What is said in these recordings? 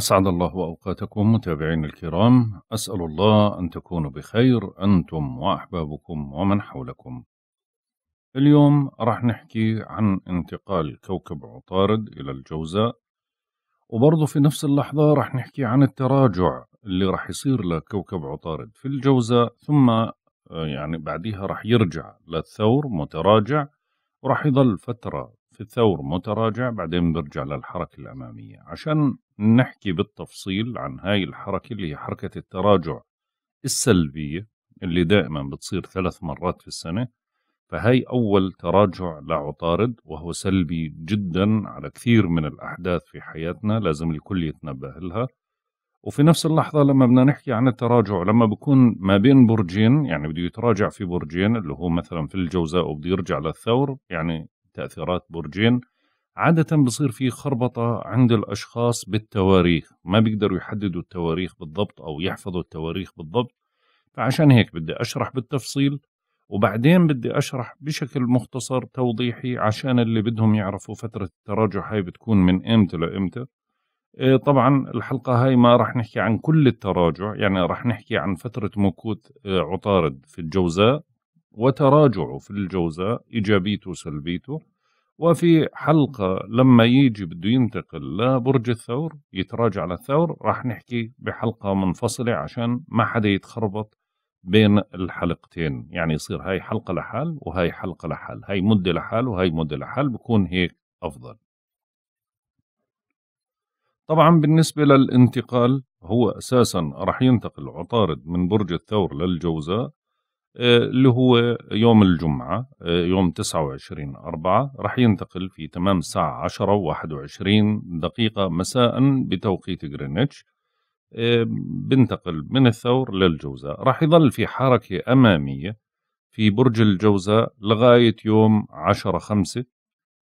أسعد الله أوقاتكم متابعين الكرام أسأل الله أن تكونوا بخير أنتم وأحبابكم ومن حولكم اليوم راح نحكي عن انتقال كوكب عطارد إلى الجوزاء وبرضه في نفس اللحظة راح نحكي عن التراجع اللي راح يصير لكوكب عطارد في الجوزاء ثم آه، يعني بعدها راح يرجع للثور متراجع وراح يظل فترة في الثور متراجع بعدين بيرجع للحركة الأمامية عشان نحكي بالتفصيل عن هاي الحركة اللي هي حركة التراجع السلبية اللي دائما بتصير ثلاث مرات في السنة فهي أول تراجع لعطارد وهو سلبي جدا على كثير من الأحداث في حياتنا لازم الكل يتنبه لها وفي نفس اللحظة لما بدنا نحكي عن التراجع لما بكون ما بين برجين يعني بده يتراجع في برجين اللي هو مثلا في الجوزاء وبده يرجع للثور يعني تأثيرات برجين عادة بصير في خربطة عند الأشخاص بالتواريخ ما بيقدروا يحددوا التواريخ بالضبط أو يحفظوا التواريخ بالضبط فعشان هيك بدي أشرح بالتفصيل وبعدين بدي أشرح بشكل مختصر توضيحي عشان اللي بدهم يعرفوا فترة التراجع هاي بتكون من إمتى لإمتى إيه، طبعا الحلقة هاي ما رح نحكي عن كل التراجع يعني رح نحكي عن فترة مكوت إيه، عطارد في الجوزاء وتراجعه في الجوزاء إيجابيته وسلبيته وفي حلقة لما يجي بده ينتقل لبرج الثور يتراجع على الثور راح نحكي بحلقة منفصلة عشان ما حدا يتخربط بين الحلقتين يعني يصير هاي حلقة لحال وهاي حلقة لحال هاي مدة لحال وهاي مدة لحال بكون هيك أفضل طبعا بالنسبة للانتقال هو أساسا راح ينتقل عطارد من برج الثور للجوزاء اللي هو يوم الجمعة آه، يوم 29 أربعة رح ينتقل في تمام الساعة 10 و 21 دقيقة مساء بتوقيت غرينتش آه، بنتقل من الثور للجوزة رح يظل في حركة أمامية في برج الجوزة لغاية يوم 10 خمسة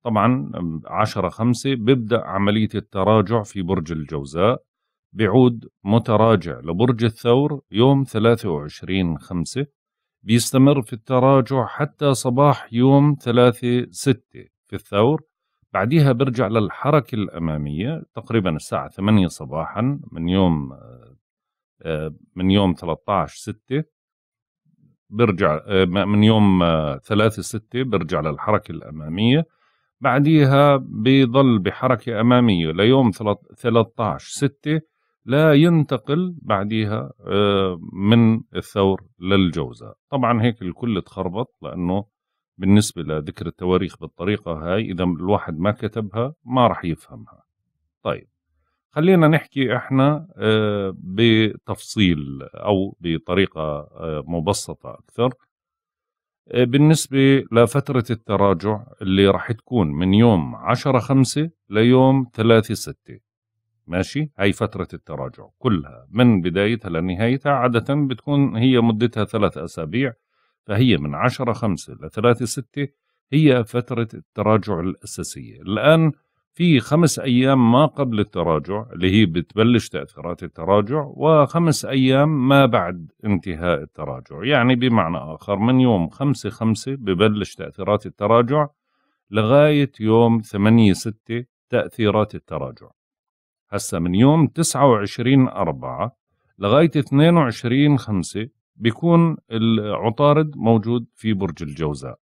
طبعا 10 خمسة بيبدأ عملية التراجع في برج الجوزاء بعود متراجع لبرج الثور يوم 23 خمسة بيستمر في التراجع حتى صباح يوم 3 6 في الثور بعدها برجع للحركة الأمامية تقريبا الساعة 8 صباحا من يوم آه، من يوم 13 6 برجع من يوم 3 6 برجع للحركة الأمامية بعديها بيضل بحركة أمامية ليوم 13 6 لا ينتقل بعديها آه، من الثور للجوزاء طبعا هيك الكل تخربط لأنه بالنسبة لذكر التواريخ بالطريقة هاي إذا الواحد ما كتبها ما راح يفهمها طيب خلينا نحكي احنا آه، بتفصيل او بطريقه آه، مبسطه اكثر بالنسبة لفترة التراجع اللي راح تكون من يوم 10 5 ليوم 3 6 ماشي هي فترة التراجع كلها من بدايتها لنهايتها عادة بتكون هي مدتها ثلاث أسابيع فهي من عشرة خمسة لثلاثة ستة هي فترة التراجع الأساسية الآن في خمس أيام ما قبل التراجع اللي هي بتبلش تأثيرات التراجع وخمس أيام ما بعد انتهاء التراجع يعني بمعنى آخر من يوم خمسة خمسة ببلش تأثيرات التراجع لغاية يوم ثمانية ستة تأثيرات التراجع هسا من يوم 29 4 لغايه 22 5 بيكون العطارد موجود في برج الجوزاء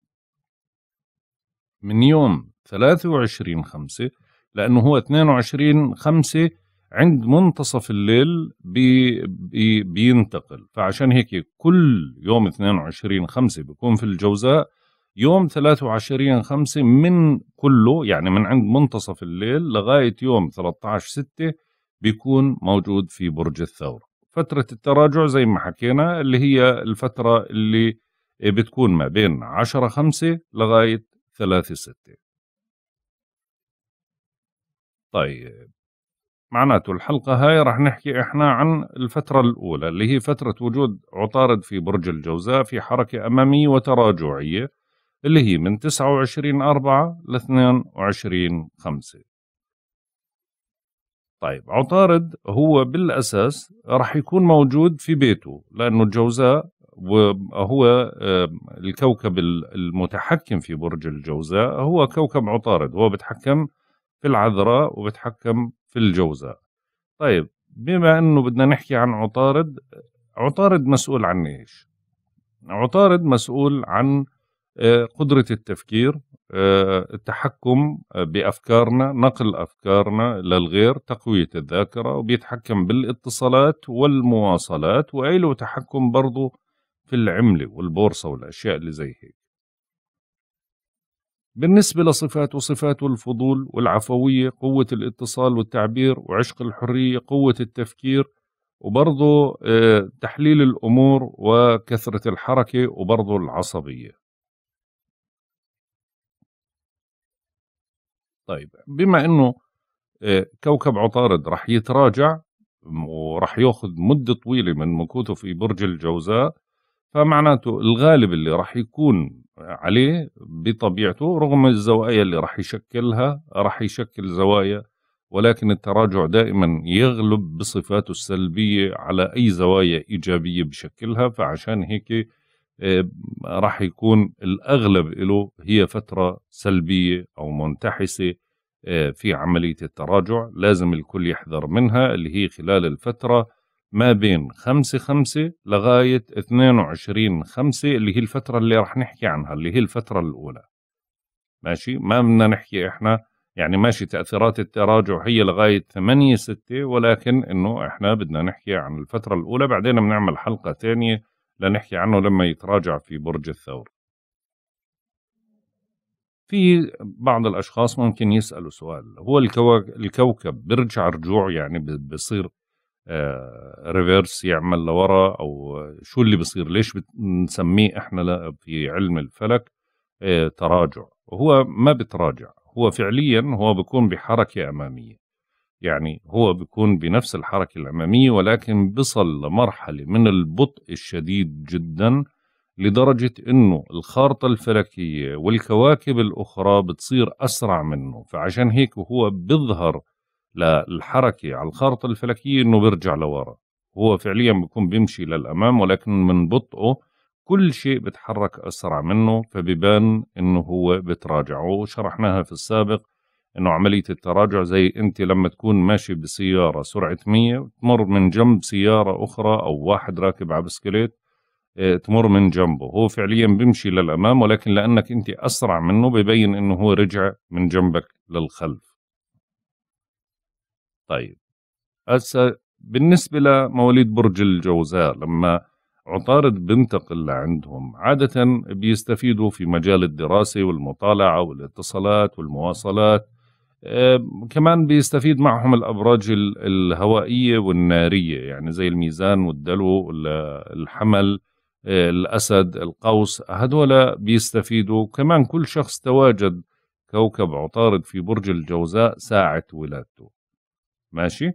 من يوم 23 5 لانه هو 22 5 عند منتصف الليل بي بي بينتقل فعشان هيك كل يوم 22 5 بيكون في الجوزاء يوم 23 5 من كله يعني من عند منتصف الليل لغاية يوم 13 6 بيكون موجود في برج الثور فترة التراجع زي ما حكينا اللي هي الفترة اللي بتكون ما بين 10 5 لغاية 3 6 طيب معناته الحلقة هاي رح نحكي إحنا عن الفترة الأولى اللي هي فترة وجود عطارد في برج الجوزاء في حركة أمامية وتراجعية اللي هي من 29 4 ل 22 5 طيب عطارد هو بالأساس راح يكون موجود في بيته لأنه الجوزاء وهو الكوكب المتحكم في برج الجوزاء هو كوكب عطارد هو بتحكم في العذراء وبتحكم في الجوزاء طيب بما أنه بدنا نحكي عن عطارد عطارد مسؤول عن إيش؟ عطارد مسؤول عن آه، قدرة التفكير آه، التحكم آه، بأفكارنا نقل أفكارنا للغير تقوية الذاكرة وبيتحكم بالاتصالات والمواصلات وإله تحكم برضو في العملة والبورصة والأشياء اللي زي هيك بالنسبة لصفاته صفاته الفضول والعفوية قوة الاتصال والتعبير وعشق الحرية قوة التفكير وبرضه تحليل الأمور وكثرة الحركة وبرضه العصبية طيب بما انه آه، كوكب عطارد رح يتراجع ورح ياخذ مده طويله من مكوثه في برج الجوزاء فمعناته الغالب اللي راح يكون عليه بطبيعته رغم الزوايا اللي راح يشكلها راح يشكل زوايا ولكن التراجع دائما يغلب بصفاته السلبية على أي زوايا إيجابية بشكلها فعشان هيك راح يكون الأغلب له هي فترة سلبية أو منتحسة آه، في عملية التراجع لازم الكل يحذر منها اللي هي خلال الفترة ما بين 5 5 لغاية 22 5 اللي هي الفترة اللي راح نحكي عنها اللي هي الفترة الأولى ماشي ما بدنا نحكي إحنا يعني ماشي تأثيرات التراجع هي لغاية 8 6 ولكن إنه إحنا بدنا نحكي عن الفترة الأولى بعدين بنعمل حلقة ثانيه لنحكي عنه لما يتراجع في برج الثور في بعض الأشخاص ممكن يسألوا سؤال هو الكوكب بيرجع رجوع يعني بصير ريفيرس آه، يعمل لورا أو شو اللي بصير ليش بنسميه إحنا في علم الفلك آه، تراجع وهو ما بتراجع هو فعليا هو بيكون بحركة أمامية يعني هو بيكون بنفس الحركة الأمامية ولكن بصل لمرحلة من البطء الشديد جدا لدرجة أنه الخارطة الفلكية والكواكب الأخرى بتصير أسرع منه فعشان هيك هو بيظهر للحركة على الخارطة الفلكية أنه بيرجع لورا هو فعليا بيكون بيمشي للأمام ولكن من بطئه كل شيء بتحرك أسرع منه فبيبان أنه هو بتراجع وشرحناها في السابق انه عمليه التراجع زي انت لما تكون ماشي بسياره سرعه 100 وتمر من جنب سياره اخرى او واحد راكب على بسكليت آه، تمر من جنبه هو فعليا بيمشي للامام ولكن لانك انت اسرع منه ببين انه هو رجع من جنبك للخلف طيب هسه بالنسبه لمواليد برج الجوزاء لما عطارد بنتقل لعندهم عادة بيستفيدوا في مجال الدراسة والمطالعة والاتصالات والمواصلات آه، كمان بيستفيد معهم الابراج الهوائيه والناريه يعني زي الميزان والدلو الحمل آه، الاسد القوس هذول بيستفيدوا كمان كل شخص تواجد كوكب عطارد في برج الجوزاء ساعه ولادته ماشي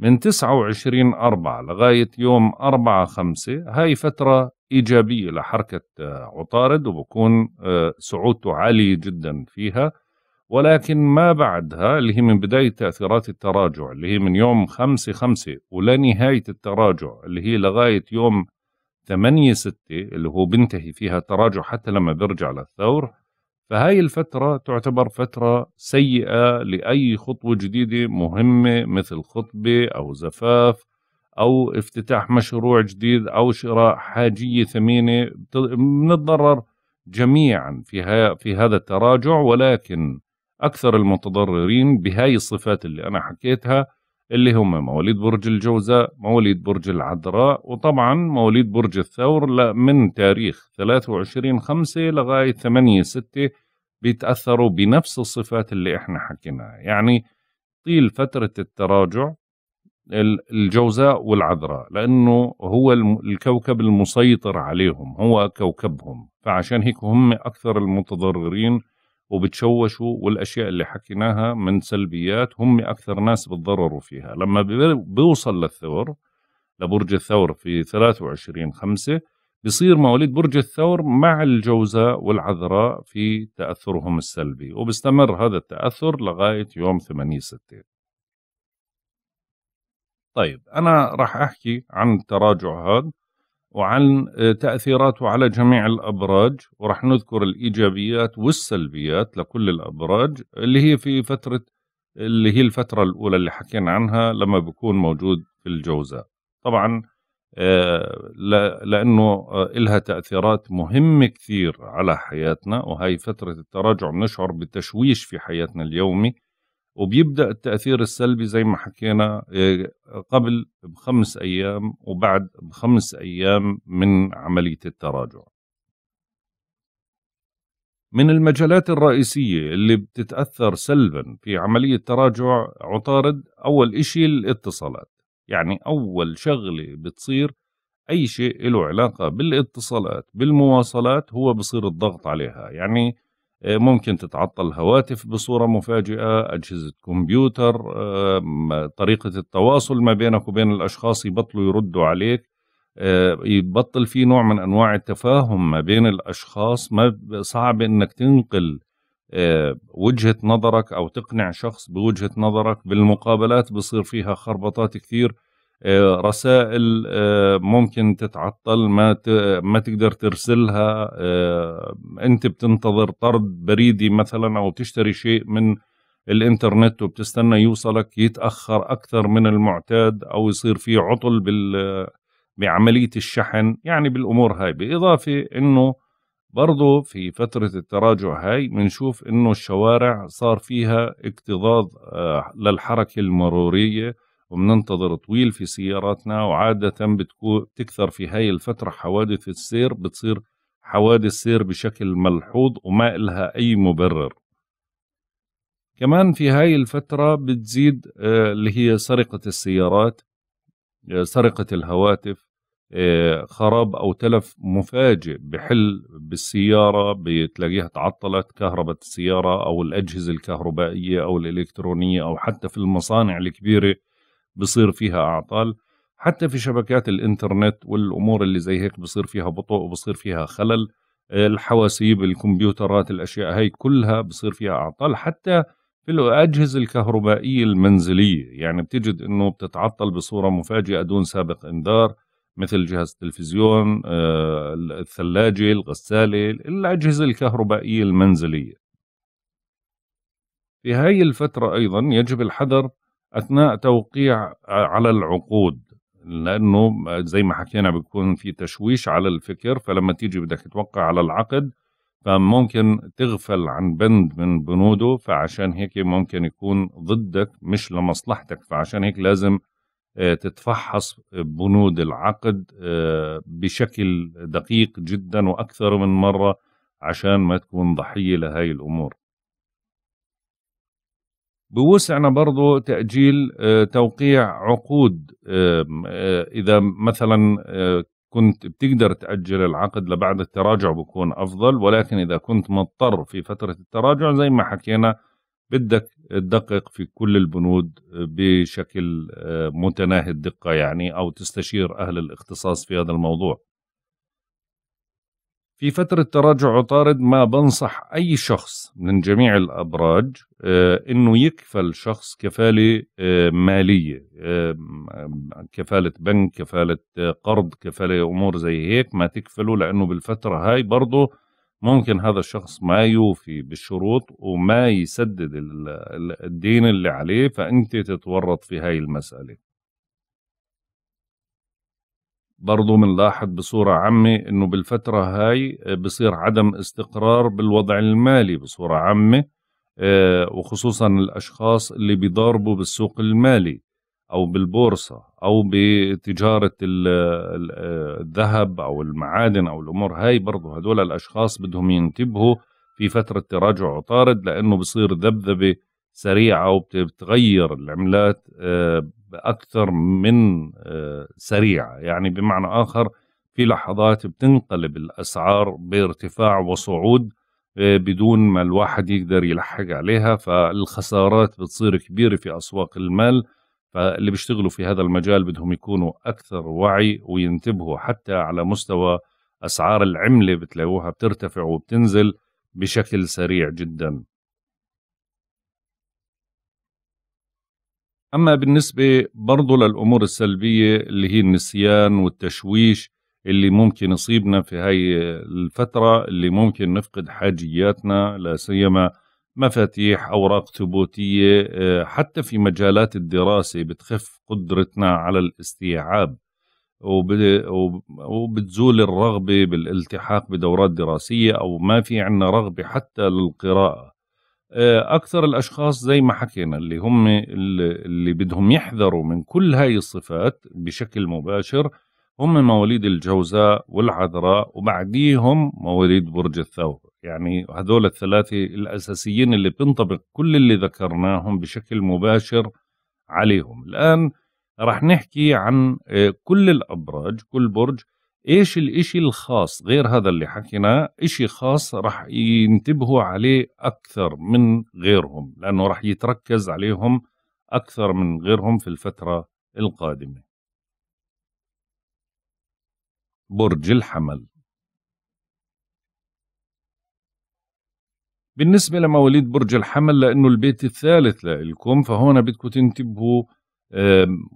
من 29 أربعة لغاية يوم أربعة خمسة هاي فترة إيجابية لحركة آه، عطارد وبكون آه، صعودته عالية جدا فيها ولكن ما بعدها اللي هي من بداية تأثيرات التراجع اللي هي من يوم خمسة خمسة ولنهاية التراجع اللي هي لغاية يوم ثمانية ستة اللي هو بنتهي فيها التراجع حتى لما بيرجع للثور فهاي الفترة تعتبر فترة سيئة لأي خطوة جديدة مهمة مثل خطبة أو زفاف او افتتاح مشروع جديد او شراء حاجيه ثمينه بنتضرر جميعا في في هذا التراجع ولكن اكثر المتضررين بهاي الصفات اللي انا حكيتها اللي هم مواليد برج الجوزاء، مواليد برج العذراء، وطبعا مواليد برج الثور لا من تاريخ 23 5 لغايه 8 6 بيتاثروا بنفس الصفات اللي احنا حكيناها، يعني طيل فتره التراجع الجوزاء والعذراء لأنه هو الكوكب المسيطر عليهم هو كوكبهم فعشان هيك هم أكثر المتضررين وبتشوشوا والأشياء اللي حكيناها من سلبيات هم أكثر ناس بتضرروا فيها لما بيوصل للثور لبرج الثور في 23 5 بصير مواليد برج الثور مع الجوزاء والعذراء في تأثرهم السلبي وبستمر هذا التأثر لغاية يوم 8 6 طيب أنا راح أحكي عن التراجع هذا وعن آه، تأثيراته على جميع الأبراج وراح نذكر الإيجابيات والسلبيات لكل الأبراج اللي هي في فترة اللي هي الفترة الأولى اللي حكينا عنها لما بكون موجود في الجوزاء طبعا آه، لأنه آه، إلها تأثيرات مهمة كثير على حياتنا وهي فترة التراجع بنشعر بتشويش في حياتنا اليومي وبيبدا التاثير السلبي زي ما حكينا آه، قبل بخمس ايام وبعد بخمس ايام من عمليه التراجع من المجالات الرئيسية اللي بتتأثر سلبا في عملية تراجع عطارد أول إشي الاتصالات يعني أول شغلة بتصير أي شيء له علاقة بالاتصالات بالمواصلات هو بصير الضغط عليها يعني آه، ممكن تتعطل هواتف بصورة مفاجئة أجهزة كمبيوتر آه، طريقة التواصل ما بينك وبين الأشخاص يبطلوا يردوا عليك آه، يبطل في نوع من أنواع التفاهم ما بين الأشخاص ما صعب أنك تنقل وجهة نظرك أو تقنع شخص بوجهة نظرك بالمقابلات بصير فيها خربطات كثير آه، رسائل آه، ممكن تتعطل ما ما تقدر ترسلها آه، انت بتنتظر طرد بريدي مثلا او تشتري شيء من الانترنت وبتستنى يوصلك يتاخر اكثر من المعتاد او يصير في عطل بال بعمليه الشحن يعني بالامور هاي باضافه انه برضه في فترة التراجع هاي بنشوف انه الشوارع صار فيها اكتظاظ للحركة المرورية وبننتظر طويل في سياراتنا وعادة بتكون تكثر في هاي الفترة حوادث السير بتصير حوادث سير بشكل ملحوظ وما إلها أي مبرر كمان في هاي الفترة بتزيد آه، اللي هي سرقة السيارات آه، سرقة الهواتف آه، خراب أو تلف مفاجئ بحل بالسيارة بتلاقيها تعطلت كهرباء السيارة أو الأجهزة الكهربائية أو الإلكترونية أو حتى في المصانع الكبيرة بصير فيها أعطال حتى في شبكات الإنترنت والأمور اللي زي هيك بصير فيها بطء وبصير فيها خلل الحواسيب الكمبيوترات الأشياء هاي كلها بصير فيها أعطال حتى في الأجهزة الكهربائية المنزلية يعني بتجد أنه بتتعطل بصورة مفاجئة دون سابق إنذار مثل جهاز التلفزيون آه، الثلاجة الغسالة الأجهزة الكهربائية المنزلية في هاي الفترة أيضا يجب الحذر اثناء توقيع على العقود لانه زي ما حكينا بيكون في تشويش على الفكر فلما تيجي بدك توقع على العقد فممكن تغفل عن بند من بنوده فعشان هيك ممكن يكون ضدك مش لمصلحتك فعشان هيك لازم آه، تتفحص بنود العقد آه، بشكل دقيق جدا واكثر من مره عشان ما تكون ضحيه لهي الامور بوسعنا برضو تأجيل آه، توقيع عقود آه، إذا مثلا آه، كنت بتقدر تأجل العقد لبعد التراجع بكون أفضل ولكن إذا كنت مضطر في فترة التراجع زي ما حكينا بدك تدقق في كل البنود بشكل متناهي الدقة يعني أو تستشير أهل الاختصاص في هذا الموضوع في فترة تراجع وطارد ما بنصح أي شخص من جميع الأبراج آه، أنه يكفل شخص كفالة آه، مالية آه، كفالة بنك كفالة قرض كفالة أمور زي هيك ما تكفله لأنه بالفترة هاي برضه ممكن هذا الشخص ما يوفي بالشروط وما يسدد الدين اللي عليه فأنت تتورط في هاي المسألة برضو بنلاحظ بصورة عامة انه بالفترة هاي آه، بصير عدم استقرار بالوضع المالي بصورة عامة آه، وخصوصا الاشخاص اللي بيضاربوا بالسوق المالي او بالبورصة او بتجارة آه، الذهب او المعادن او الامور هاي برضو هدول الاشخاص بدهم ينتبهوا في فترة تراجع عطارد لانه بصير ذبذبة سريعة وبتغير العملات أكثر من آه، سريعة يعني بمعنى آخر في لحظات بتنقلب الأسعار بارتفاع وصعود آه، بدون ما الواحد يقدر يلحق عليها فالخسارات بتصير كبيرة في أسواق المال فاللي بيشتغلوا في هذا المجال بدهم يكونوا أكثر وعي وينتبهوا حتى على مستوى أسعار العملة بتلاقوها بترتفع وبتنزل بشكل سريع جدا أما بالنسبة برضو للأمور السلبية اللي هي النسيان والتشويش اللي ممكن يصيبنا في هاي الفترة اللي ممكن نفقد حاجياتنا لا سيما مفاتيح أوراق ثبوتية آه، حتى في مجالات الدراسة بتخف قدرتنا على الاستيعاب وبتزول الرغبة بالالتحاق بدورات دراسية أو ما في عنا رغبة حتى للقراءة آه، اكثر الاشخاص زي ما حكينا اللي هم اللي بدهم يحذروا من كل هاي الصفات بشكل مباشر هم مواليد الجوزاء والعذراء وبعديهم مواليد برج الثور يعني هذول الثلاثه الاساسيين اللي بينطبق كل اللي ذكرناهم بشكل مباشر عليهم الان رح نحكي عن آه، كل الابراج كل برج ايش الاشي الخاص غير هذا اللي حكيناه اشي خاص رح ينتبهوا عليه اكثر من غيرهم لانه رح يتركز عليهم اكثر من غيرهم في الفترة القادمة برج الحمل بالنسبة لمواليد برج الحمل لأنه البيت الثالث لإلكم فهون بدكم تنتبهوا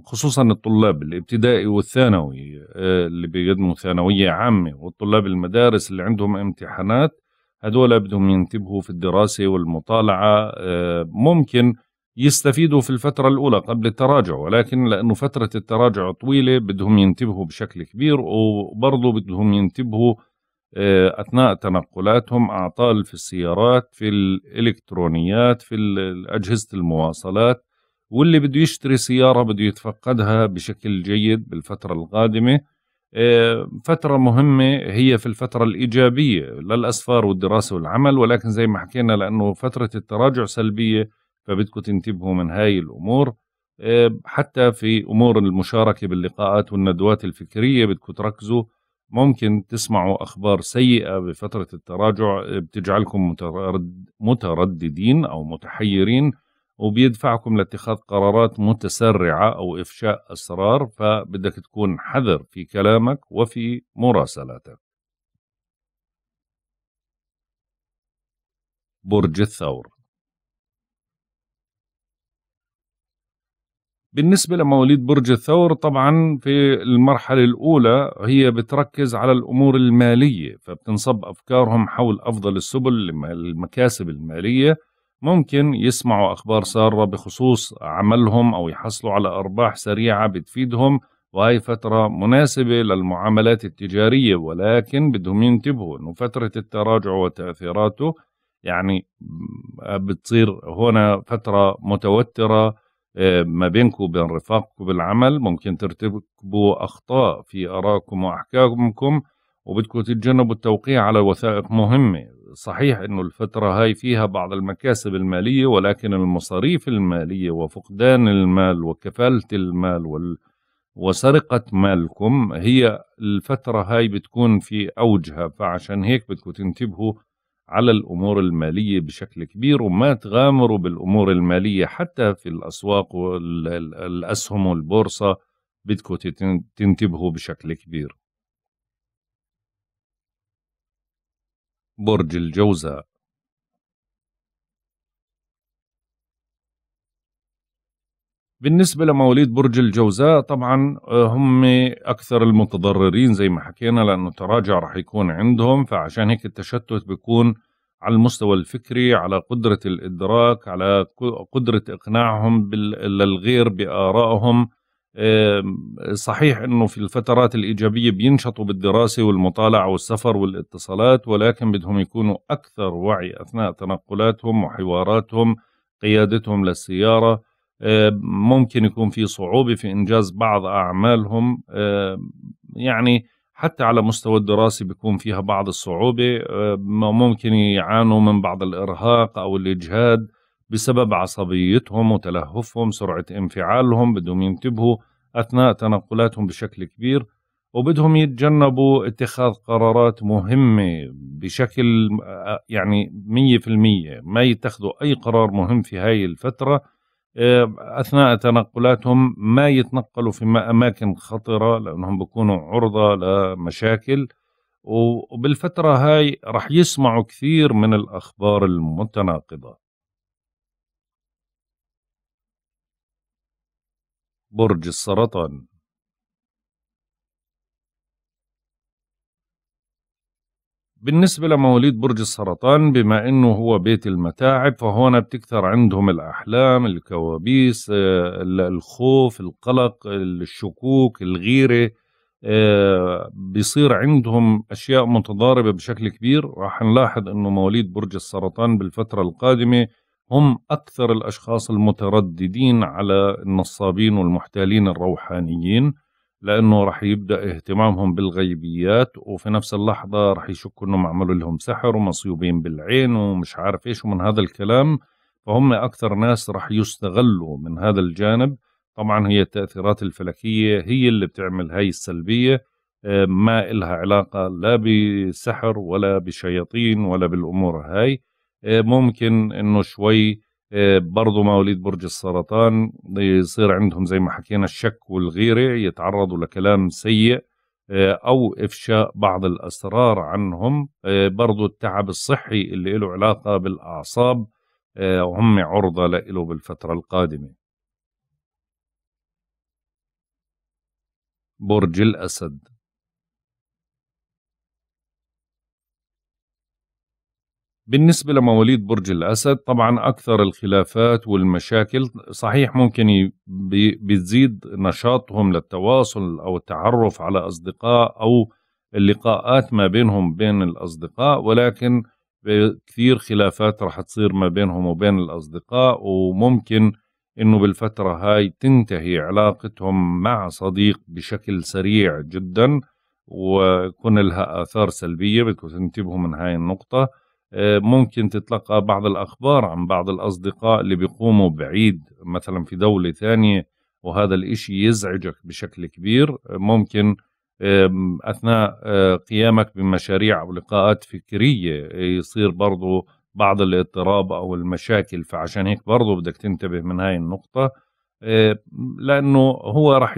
خصوصا الطلاب الابتدائي والثانوي آه، اللي بيقدموا ثانوية عامة والطلاب المدارس اللي عندهم امتحانات هذول بدهم ينتبهوا في الدراسة والمطالعة آه، ممكن يستفيدوا في الفترة الأولى قبل التراجع ولكن لأنه فترة التراجع طويلة بدهم ينتبهوا بشكل كبير وبرضه بدهم ينتبهوا آه، أثناء تنقلاتهم أعطال في السيارات في الإلكترونيات في أجهزة المواصلات واللي بده يشتري سيارة بده يتفقدها بشكل جيد بالفترة القادمة آه، فترة مهمة هي في الفترة الإيجابية للأسفار والدراسة والعمل ولكن زي ما حكينا لأنه فترة التراجع سلبية فبدكم تنتبهوا من هاي الأمور آه، حتى في أمور المشاركة باللقاءات والندوات الفكرية بدكم تركزوا ممكن تسمعوا أخبار سيئة بفترة التراجع آه، بتجعلكم مترددين أو متحيرين وبيدفعكم لاتخاذ قرارات متسرعة أو إفشاء أسرار فبدك تكون حذر في كلامك وفي مراسلاتك برج الثور بالنسبة لمواليد برج الثور طبعا في المرحلة الأولى هي بتركز على الأمور المالية فبتنصب أفكارهم حول أفضل السبل للمكاسب المالية ممكن يسمعوا أخبار سارة بخصوص عملهم أو يحصلوا على أرباح سريعة بتفيدهم وهي فترة مناسبة للمعاملات التجارية ولكن بدهم ينتبهوا أنه فترة التراجع وتأثيراته يعني بتصير هنا فترة متوترة آه، ما بينكم وبين رفاقكم بالعمل ممكن ترتكبوا أخطاء في أراكم وأحكامكم وبدكم تتجنبوا التوقيع على وثائق مهمة صحيح أنه الفترة هاي فيها بعض المكاسب المالية ولكن المصاريف المالية وفقدان المال وكفالة المال وال وسرقة مالكم هي الفترة هاي بتكون في أوجها فعشان هيك بدكم تنتبهوا على الأمور المالية بشكل كبير وما تغامروا بالأمور المالية حتى في الأسواق والأسهم والبورصة بدكم تنتبهوا بشكل كبير برج الجوزاء بالنسبة لمواليد برج الجوزاء طبعا آه، هم أكثر المتضررين زي ما حكينا لأنه تراجع رح يكون عندهم فعشان هيك التشتت بيكون على المستوى الفكري على قدرة الإدراك على قدرة إقناعهم للغير بآرائهم صحيح انه في الفترات الايجابيه بينشطوا بالدراسه والمطالعه والسفر والاتصالات ولكن بدهم يكونوا اكثر وعي اثناء تنقلاتهم وحواراتهم قيادتهم للسياره ممكن يكون في صعوبه في انجاز بعض اعمالهم يعني حتى على مستوى الدراسه بيكون فيها بعض الصعوبه ممكن يعانوا من بعض الارهاق او الاجهاد بسبب عصبيتهم وتلهفهم سرعة انفعالهم بدهم ينتبهوا أثناء تنقلاتهم بشكل كبير وبدهم يتجنبوا اتخاذ قرارات مهمة بشكل آه، يعني مية في المية ما يتخذوا أي قرار مهم في هاي الفترة آه، أثناء تنقلاتهم ما يتنقلوا في أماكن خطرة لأنهم بيكونوا عرضة لمشاكل وبالفترة هاي رح يسمعوا كثير من الأخبار المتناقضة برج السرطان بالنسبة لمواليد برج السرطان بما انه هو بيت المتاعب فهون بتكثر عندهم الاحلام الكوابيس آه، الخوف القلق الشكوك الغيرة آه، بيصير عندهم اشياء متضاربة بشكل كبير راح نلاحظ انه مواليد برج السرطان بالفترة القادمة هم أكثر الأشخاص المترددين على النصابين والمحتالين الروحانيين لأنه رح يبدأ اهتمامهم بالغيبيات وفي نفس اللحظة رح يشكوا أنهم عملوا لهم سحر ومصيوبين بالعين ومش عارف إيش ومن هذا الكلام فهم أكثر ناس رح يستغلوا من هذا الجانب طبعا هي التأثيرات الفلكية هي اللي بتعمل هاي السلبية آه، ما إلها علاقة لا بسحر ولا بشياطين ولا بالأمور هاي آه، ممكن انه شوي آه، برضه مواليد برج السرطان يصير عندهم زي ما حكينا الشك والغيرة يتعرضوا لكلام سيء آه، أو إفشاء بعض الأسرار عنهم برضه التعب الصحي اللي له علاقة بالأعصاب وهم عرضة له بالفترة القادمة برج الأسد بالنسبة لمواليد برج الأسد طبعا أكثر الخلافات والمشاكل صحيح ممكن بتزيد نشاطهم للتواصل أو التعرف على أصدقاء أو اللقاءات ما بينهم بين الأصدقاء ولكن كثير خلافات رح تصير ما بينهم وبين الأصدقاء وممكن إنه بالفترة هاي تنتهي علاقتهم مع صديق بشكل سريع جدا ويكون لها آثار سلبية بدكم تنتبهوا من هاي النقطة ممكن تتلقى بعض الأخبار عن بعض الأصدقاء اللي بيقوموا بعيد مثلا في دولة ثانية وهذا الإشي يزعجك بشكل كبير ممكن أثناء آه، قيامك بمشاريع أو لقاءات فكرية آه، يصير برضو بعض الاضطراب أو المشاكل فعشان هيك برضو بدك تنتبه من هاي النقطة آه، لأنه هو رح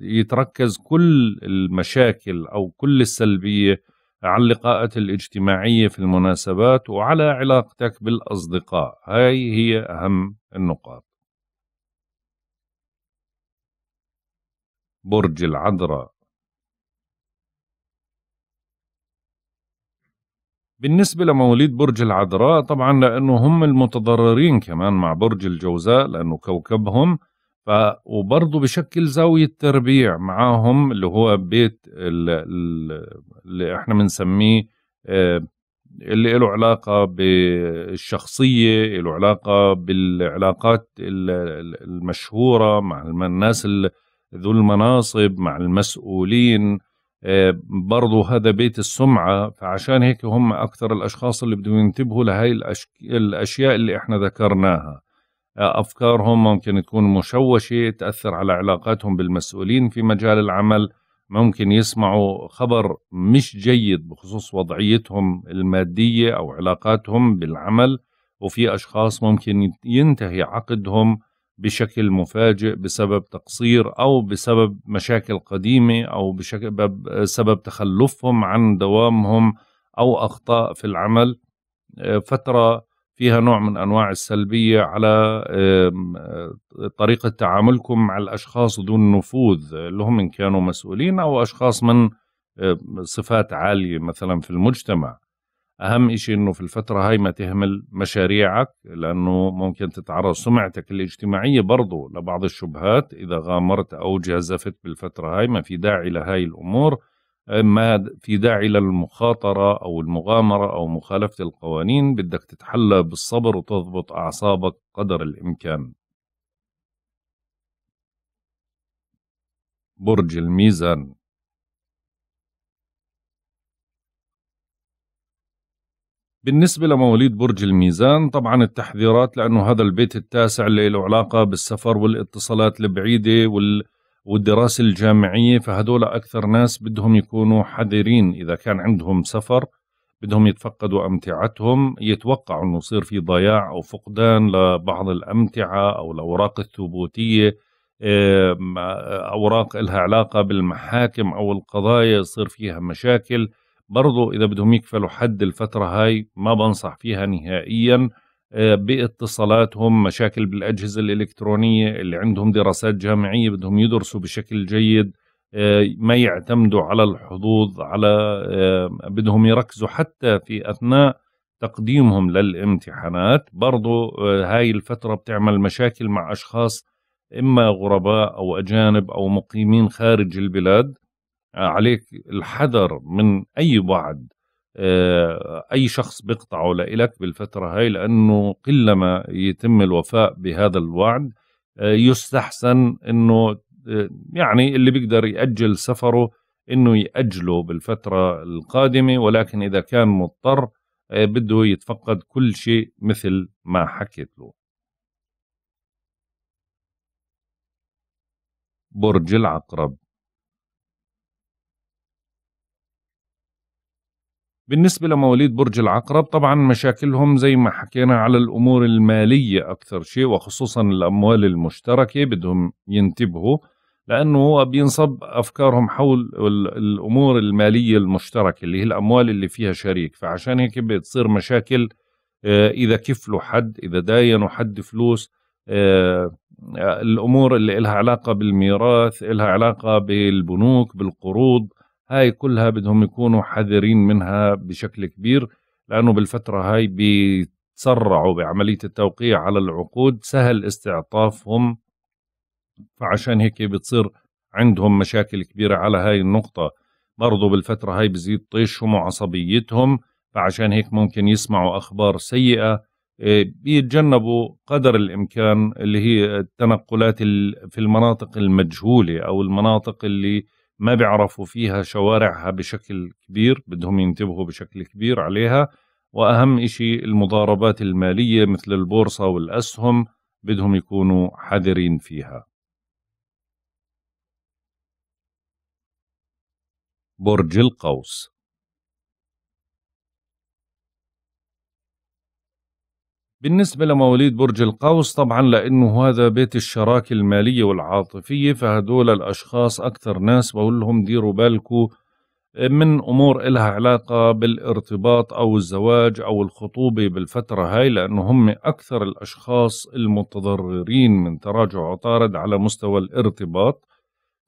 يتركز كل المشاكل أو كل السلبية على اللقاءات الاجتماعية في المناسبات وعلى علاقتك بالأصدقاء هاي هي أهم النقاط برج العذراء بالنسبة لمواليد برج العذراء طبعا لأنه هم المتضررين كمان مع برج الجوزاء لأنه كوكبهم ف وبرضه بشكل زاوية تربيع معاهم اللي هو بيت اللي, اللي احنا بنسميه آه، اللي له علاقة بالشخصية له علاقة بالعلاقات المشهورة مع الناس ذو المناصب مع المسؤولين آه، برضه هذا بيت السمعة فعشان هيك هم أكثر الأشخاص اللي بدهم ينتبهوا لهي الأشياء اللي احنا ذكرناها افكارهم ممكن تكون مشوشه تاثر على علاقاتهم بالمسؤولين في مجال العمل ممكن يسمعوا خبر مش جيد بخصوص وضعيتهم الماديه او علاقاتهم بالعمل وفي اشخاص ممكن ينتهي عقدهم بشكل مفاجئ بسبب تقصير او بسبب مشاكل قديمه او بسبب تخلفهم عن دوامهم او اخطاء في العمل آه، فتره فيها نوع من انواع السلبيه على طريقه تعاملكم مع الاشخاص ذو النفوذ اللي هم ان كانوا مسؤولين او اشخاص من صفات عاليه مثلا في المجتمع اهم شيء انه في الفتره هاي ما تهمل مشاريعك لانه ممكن تتعرض سمعتك الاجتماعيه برضو لبعض الشبهات اذا غامرت او جازفت بالفتره هاي ما في داعي لهاي الامور ما في داعي للمخاطرة أو المغامرة أو مخالفة القوانين بدك تتحلى بالصبر وتضبط أعصابك قدر الإمكان برج الميزان بالنسبة لمواليد برج الميزان طبعا التحذيرات لأنه هذا البيت التاسع اللي له علاقة بالسفر والاتصالات البعيدة وال والدراسة الجامعية فهدول أكثر ناس بدهم يكونوا حذرين إذا كان عندهم سفر بدهم يتفقدوا أمتعتهم يتوقعوا أنه يصير في ضياع أو فقدان لبعض الأمتعة أو الأوراق الثبوتية أوراق لها علاقة بالمحاكم أو القضايا يصير فيها مشاكل برضو إذا بدهم يكفلوا حد الفترة هاي ما بنصح فيها نهائياً آه، باتصالاتهم مشاكل بالأجهزة الإلكترونية اللي عندهم دراسات جامعية بدهم يدرسوا بشكل جيد آه، ما يعتمدوا على الحظوظ على آه، بدهم يركزوا حتى في أثناء تقديمهم للامتحانات برضو هاي الفترة بتعمل مشاكل مع أشخاص إما غرباء أو أجانب أو مقيمين خارج البلاد عليك الحذر من أي وعد آه، اي شخص بيقطعه لإلك بالفتره هاي لانه قلما يتم الوفاء بهذا الوعد آه، يستحسن انه آه، يعني اللي بيقدر ياجل سفره انه ياجله بالفتره القادمه ولكن اذا كان مضطر بده يتفقد كل شيء مثل ما حكيت له برج العقرب بالنسبة لمواليد برج العقرب طبعا مشاكلهم زي ما حكينا على الأمور المالية أكثر شيء وخصوصا الأموال المشتركة بدهم ينتبهوا لأنه بينصب أفكارهم حول الأمور المالية المشتركة اللي هي الأموال اللي فيها شريك فعشان هيك بتصير مشاكل آه، إذا كفلوا حد إذا داينوا حد فلوس آه، آه، الأمور اللي لها علاقة بالميراث لها علاقة بالبنوك بالقروض هاي كلها بدهم يكونوا حذرين منها بشكل كبير لأنه بالفترة هاي بيتسرعوا بعملية التوقيع على العقود سهل استعطافهم فعشان هيك بتصير عندهم مشاكل كبيرة على هاي النقطة برضو بالفترة هاي بزيد طيشهم وعصبيتهم فعشان هيك ممكن يسمعوا أخبار سيئة آه، بيتجنبوا قدر الإمكان اللي هي التنقلات في المناطق المجهولة أو المناطق اللي ما بيعرفوا فيها شوارعها بشكل كبير بدهم ينتبهوا بشكل كبير عليها وأهم شيء المضاربات المالية مثل البورصة والأسهم بدهم يكونوا حذرين فيها برج القوس بالنسبة لمواليد برج القوس طبعا لأنه هذا بيت الشراكة المالية والعاطفية فهدول الأشخاص أكثر ناس بقول لهم ديروا بالكوا من أمور إلها علاقة بالارتباط أو الزواج أو الخطوبة بالفترة هاي لأنه هم أكثر الأشخاص المتضررين من تراجع عطارد على مستوى الارتباط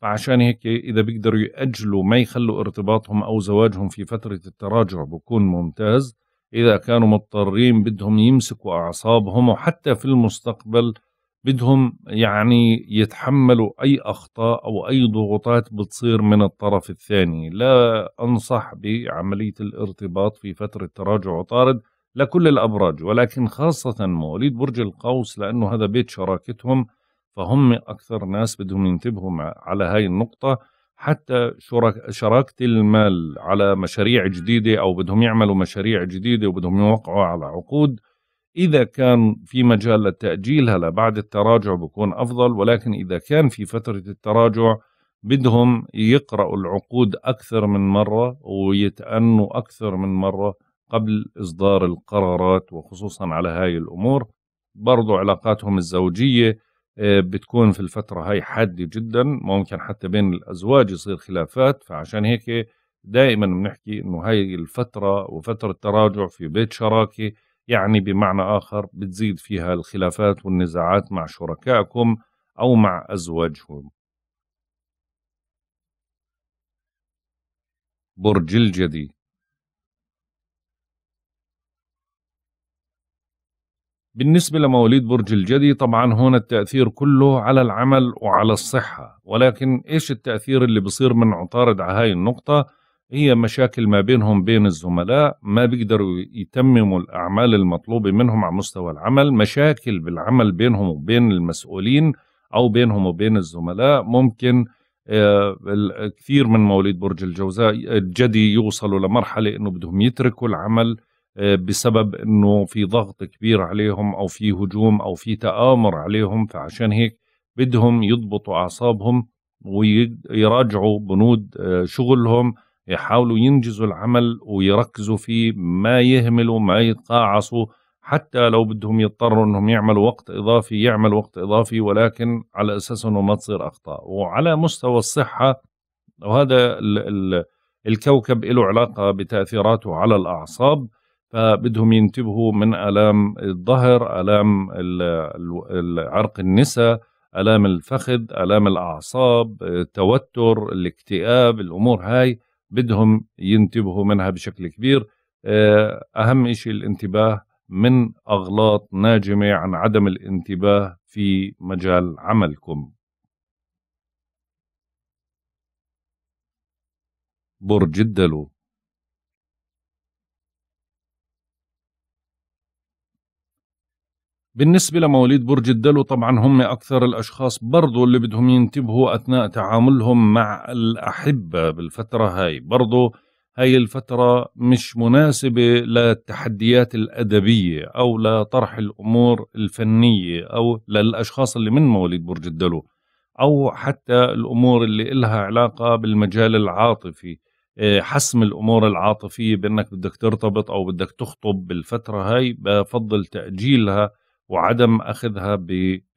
فعشان هيك إذا بيقدروا يأجلوا ما يخلوا ارتباطهم أو زواجهم في فترة التراجع بكون ممتاز إذا كانوا مضطرين بدهم يمسكوا أعصابهم وحتى في المستقبل بدهم يعني يتحملوا أي أخطاء أو أي ضغوطات بتصير من الطرف الثاني لا أنصح بعملية الارتباط في فترة تراجع وطارد لكل الأبراج ولكن خاصة مواليد برج القوس لأنه هذا بيت شراكتهم فهم أكثر ناس بدهم ينتبهوا على هاي النقطة حتى شراكة المال على مشاريع جديدة أو بدهم يعملوا مشاريع جديدة وبدهم يوقعوا على عقود إذا كان في مجال للتأجيل لبعد التراجع بكون أفضل ولكن إذا كان في فترة التراجع بدهم يقرأوا العقود أكثر من مرة ويتأنوا أكثر من مرة قبل إصدار القرارات وخصوصا على هاي الأمور برضو علاقاتهم الزوجية آه، بتكون في الفترة هاي حادة جدا ممكن حتى بين الأزواج يصير خلافات فعشان هيك دائما بنحكي انه هاي الفترة وفترة تراجع في بيت شراكة يعني بمعنى آخر بتزيد فيها الخلافات والنزاعات مع شركائكم أو مع أزواجهم برج الجدي بالنسبة لمواليد برج الجدي طبعا هون التأثير كله على العمل وعلى الصحة ولكن إيش التأثير اللي بصير من عطارد على هاي النقطة هي مشاكل ما بينهم بين الزملاء ما بيقدروا يتمموا الأعمال المطلوبة منهم على مستوى العمل مشاكل بالعمل بينهم وبين المسؤولين أو بينهم وبين الزملاء ممكن آه، كثير من مواليد برج الجوزاء الجدي يوصلوا لمرحلة أنه بدهم يتركوا العمل آه، بسبب انه في ضغط كبير عليهم او في هجوم او في تآمر عليهم فعشان هيك بدهم يضبطوا اعصابهم ويراجعوا بنود آه، شغلهم يحاولوا ينجزوا العمل ويركزوا فيه ما يهملوا ما يتقاعصوا حتى لو بدهم يضطروا انهم يعملوا وقت اضافي يعمل وقت اضافي ولكن على اساس انه ما تصير اخطاء وعلى مستوى الصحه وهذا الكوكب له علاقه بتاثيراته على الاعصاب فبدهم ينتبهوا من الام الظهر الام عرق النساء الام الفخذ الام الاعصاب التوتر الاكتئاب الامور هاي بدهم ينتبهوا منها بشكل كبير آه، اهم شيء الانتباه من اغلاط ناجمه عن عدم الانتباه في مجال عملكم برج الدلو بالنسبة لمواليد برج الدلو طبعا هم أكثر الأشخاص برضو اللي بدهم ينتبهوا أثناء تعاملهم مع الأحبة بالفترة هاي برضو هاي الفترة مش مناسبة للتحديات الأدبية أو لطرح الأمور الفنية أو للأشخاص اللي من مواليد برج الدلو أو حتى الأمور اللي إلها علاقة بالمجال العاطفي إيه، حسم الأمور العاطفية بأنك بدك ترتبط أو بدك تخطب بالفترة هاي بفضل تأجيلها وعدم اخذها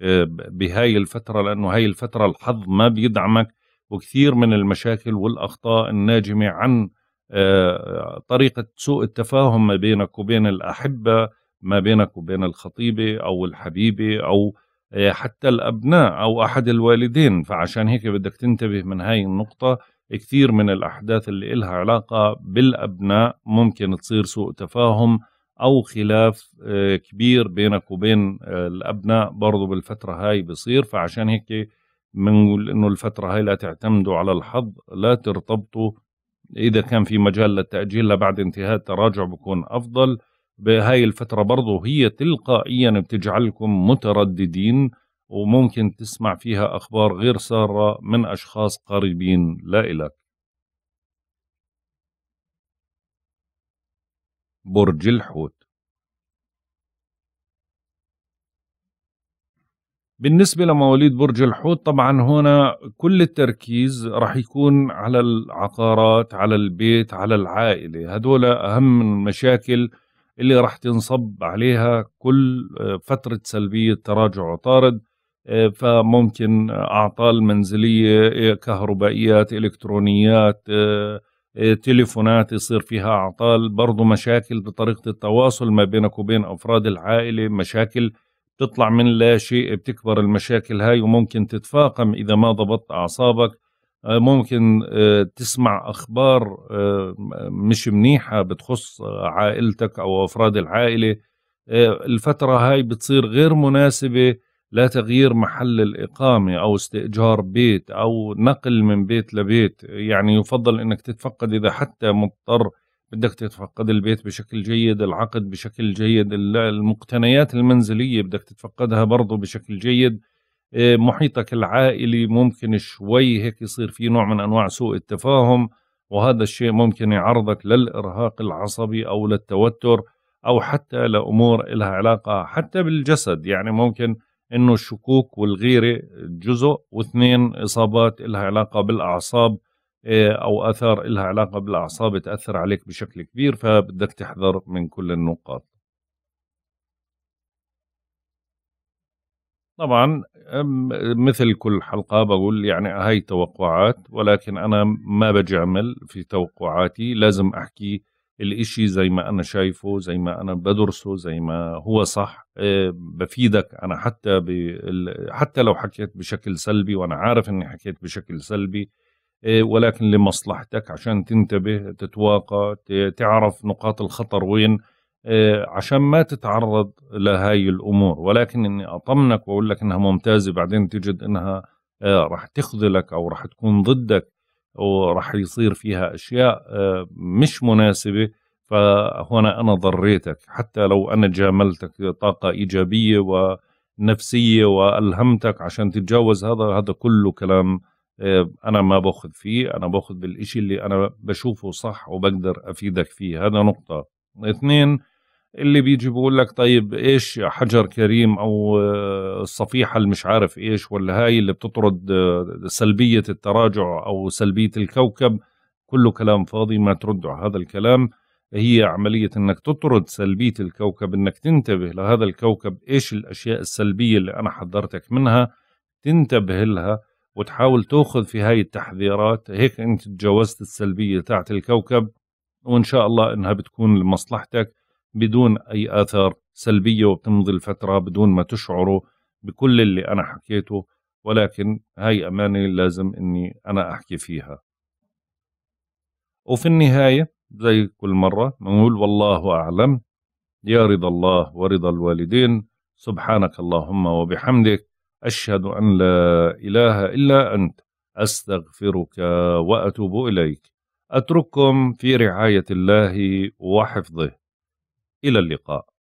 آه، بهاي الفتره لانه هاي الفتره الحظ ما بيدعمك وكثير من المشاكل والاخطاء الناجمه عن آه، طريقه سوء التفاهم ما بينك وبين الاحبه ما بينك وبين الخطيبه او الحبيبه او آه، حتى الابناء او احد الوالدين فعشان هيك بدك تنتبه من هاي النقطه كثير من الاحداث اللي إلها علاقه بالابناء ممكن تصير سوء تفاهم او خلاف آه، كبير بينك وبين آه، الابناء برضو بالفتره هاي بصير فعشان هيك بنقول انه الفتره هاي لا تعتمدوا على الحظ لا ترتبطوا اذا كان في مجال للتاجيل لبعد انتهاء التراجع بكون افضل بهاي الفتره برضو هي تلقائيا بتجعلكم مترددين وممكن تسمع فيها اخبار غير ساره من اشخاص قريبين لا الك برج الحوت بالنسبة لمواليد برج الحوت طبعا هنا كل التركيز راح يكون على العقارات على البيت على العائلة هدول أهم المشاكل اللي راح تنصب عليها كل آه، فترة سلبية تراجع وطارد آه، فممكن أعطال منزلية كهربائيات إلكترونيات آه، إيه، تليفونات يصير فيها أعطال برضو مشاكل بطريقة التواصل ما بينك وبين أفراد العائلة مشاكل بتطلع من لا شيء بتكبر المشاكل هاي وممكن تتفاقم إذا ما ضبطت أعصابك آه، ممكن آه، تسمع أخبار آه، مش منيحة بتخص عائلتك أو أفراد العائلة الفترة هاي بتصير غير مناسبة لا تغيير محل الإقامة أو استئجار بيت أو نقل من بيت لبيت يعني يفضل أنك تتفقد إذا حتى مضطر بدك تتفقد البيت بشكل جيد العقد بشكل جيد المقتنيات المنزلية بدك تتفقدها برضو بشكل جيد آه، محيطك العائلي ممكن شوي هيك يصير في نوع من أنواع سوء التفاهم وهذا الشيء ممكن يعرضك للإرهاق العصبي أو للتوتر أو حتى لأمور إلها علاقة حتى بالجسد يعني ممكن انه الشكوك والغيره جزء واثنين اصابات لها علاقه بالاعصاب آه، او اثار لها علاقه بالاعصاب تاثر عليك بشكل كبير فبدك تحذر من كل النقاط طبعا مثل كل حلقة بقول يعني هاي توقعات ولكن أنا ما بجعمل في توقعاتي لازم أحكي الإشي زي ما أنا شايفه زي ما أنا بدرسه زي ما هو صح آه، بفيدك أنا حتى حتى لو حكيت بشكل سلبي وأنا عارف إني حكيت بشكل سلبي آه، ولكن لمصلحتك عشان تنتبه تتواقى تعرف نقاط الخطر وين آه، عشان ما تتعرض لهاي الأمور ولكن إني أطمنك وأقول لك إنها ممتازة بعدين تجد إنها رح تخذلك أو رح تكون ضدك وراح يصير فيها اشياء آه، مش مناسبه فهنا انا ضريتك حتى لو انا جاملتك طاقه ايجابيه ونفسيه والهمتك عشان تتجاوز هذا هذا كله كلام آه، انا ما باخذ فيه انا باخذ بالشيء اللي انا بشوفه صح وبقدر افيدك فيه هذا نقطه اثنين اللي بيجي بيقول لك طيب ايش حجر كريم او الصفيحه آه، اللي مش عارف ايش ولا هاي اللي بتطرد آه، سلبيه التراجع او سلبيه الكوكب كله كلام فاضي ما ترد على هذا الكلام هي عمليه انك تطرد سلبيه الكوكب انك تنتبه لهذا الكوكب ايش الاشياء السلبيه اللي انا حذرتك منها تنتبه لها وتحاول تاخذ في هاي التحذيرات هيك انت تجاوزت السلبيه تاعت الكوكب وان شاء الله انها بتكون لمصلحتك بدون أي آثار سلبية وبتمضي الفترة بدون ما تشعروا بكل اللي أنا حكيته ولكن هاي أمانة لازم أني أنا أحكي فيها وفي النهاية زي كل مرة بنقول والله أعلم يا رضا الله ورضا الوالدين سبحانك اللهم وبحمدك أشهد أن لا إله إلا أنت أستغفرك وأتوب إليك أترككم في رعاية الله وحفظه إلى اللقاء